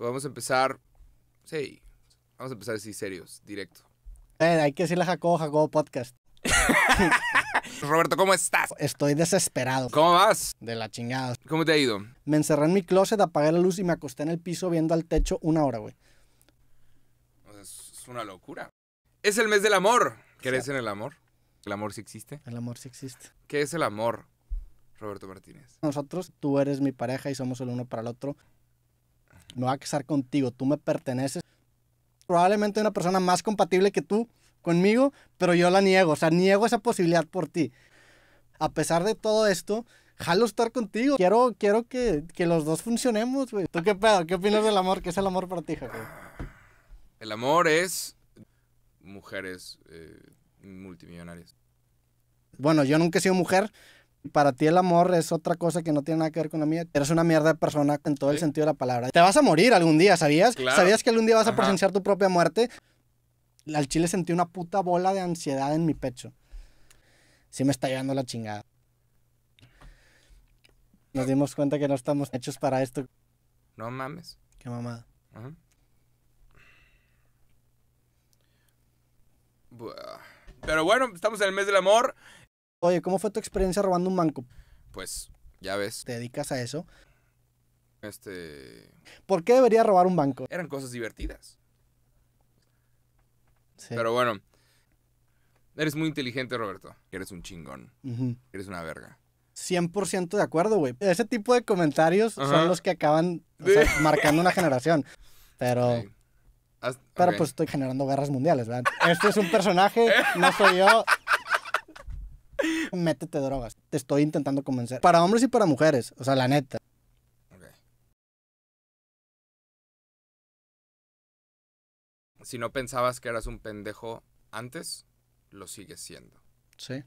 Pues vamos a empezar. Sí. Vamos a empezar así, serios, directo. Eh, hay que decirle a Jacobo, Jacobo Podcast. Roberto, ¿cómo estás? Estoy desesperado. ¿Cómo vas? De la chingada. ¿Cómo te ha ido? Me encerré en mi closet, apagué la luz y me acosté en el piso viendo al techo una hora, güey. es una locura. Es el mes del amor. ¿Crees en el amor? ¿El amor sí existe? El amor sí existe. ¿Qué es el amor, Roberto Martínez? Nosotros, tú eres mi pareja y somos el uno para el otro no va a casar contigo, tú me perteneces. Probablemente una persona más compatible que tú conmigo, pero yo la niego, o sea, niego esa posibilidad por ti. A pesar de todo esto, jalo estar contigo. Quiero, quiero que, que los dos funcionemos, güey. ¿Tú qué pedo? ¿Qué opinas del amor? ¿Qué es el amor para ti, Jacob? El amor es mujeres eh, multimillonarias. Bueno, yo nunca he sido mujer, para ti el amor es otra cosa que no tiene nada que ver con la mía. Eres una mierda de persona en todo el sentido de la palabra. Te vas a morir algún día, ¿sabías? ¿Sabías que algún día vas a presenciar tu propia muerte? Al chile sentí una puta bola de ansiedad en mi pecho. Sí me está llevando la chingada. Nos dimos cuenta que no estamos hechos para esto. No mames. Qué mamada. Pero bueno, estamos en el mes del amor. Oye, ¿cómo fue tu experiencia robando un banco? Pues, ya ves. ¿Te dedicas a eso? Este. ¿Por qué debería robar un banco? Eran cosas divertidas. Sí. Pero bueno, eres muy inteligente, Roberto. Eres un chingón. Eres una verga. 100% de acuerdo, güey. Ese tipo de comentarios son los que acaban marcando una generación. Pero. pero pues estoy generando guerras mundiales, ¿verdad? Este es un personaje, no soy yo. Métete drogas. Te estoy intentando convencer. Para hombres y para mujeres. O sea, la neta. Si no pensabas que eras un pendejo antes, lo sigues siendo. Sí.